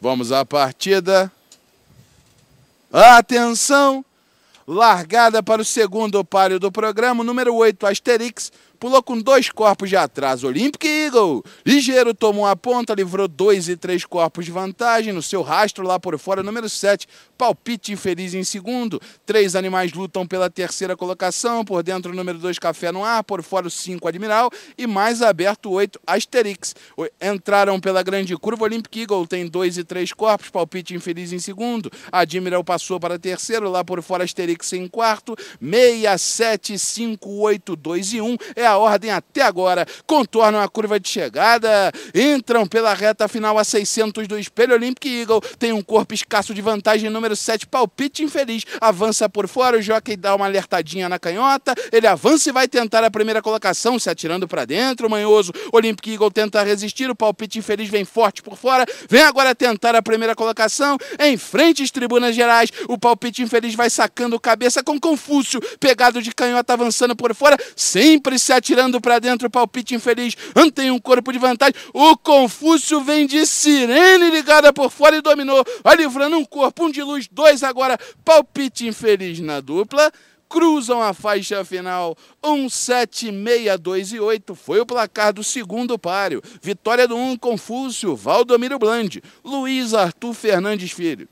Vamos à partida. Atenção! Largada para o segundo páreo do programa, número 8, Asterix, pulou com dois corpos de atraso. Olympic Eagle. Ligeiro tomou a ponta, livrou dois e três corpos de vantagem. No seu rastro lá por fora, número 7. Palpite infeliz em segundo. Três animais lutam pela terceira colocação. Por dentro, número 2, Café no Ar. Por fora, o 5, Admiral. E mais aberto, 8, Asterix. Entraram pela grande curva. Olympic Eagle tem dois e três corpos. Palpite infeliz em segundo. Admiral passou para terceiro. Lá por fora, Asterix em quarto. 6, 7, 5, 8, 2 e 1. Um. É a ordem até agora, contornam a curva de chegada, entram pela reta final a 600 do espelho Olympic Eagle, tem um corpo escasso de vantagem, número 7, palpite infeliz, avança por fora, o jockey dá uma alertadinha na canhota, ele avança e vai tentar a primeira colocação, se atirando para dentro, manhoso, Olympic Eagle tenta resistir, o palpite infeliz vem forte por fora, vem agora tentar a primeira colocação, em frente às tribunas gerais, o palpite infeliz vai sacando cabeça com Confúcio, pegado de canhota avançando por fora, sempre se atirando para dentro o palpite infeliz, tem um corpo de vantagem. O Confúcio vem de sirene ligada por fora e dominou. Vai livrando um corpo, um de luz, dois agora. Palpite infeliz na dupla cruzam a faixa final. 6, 2 e 8 foi o placar do segundo páreo. Vitória do 1 um, Confúcio, Valdomiro Blande Luiz Arthur Fernandes Filho.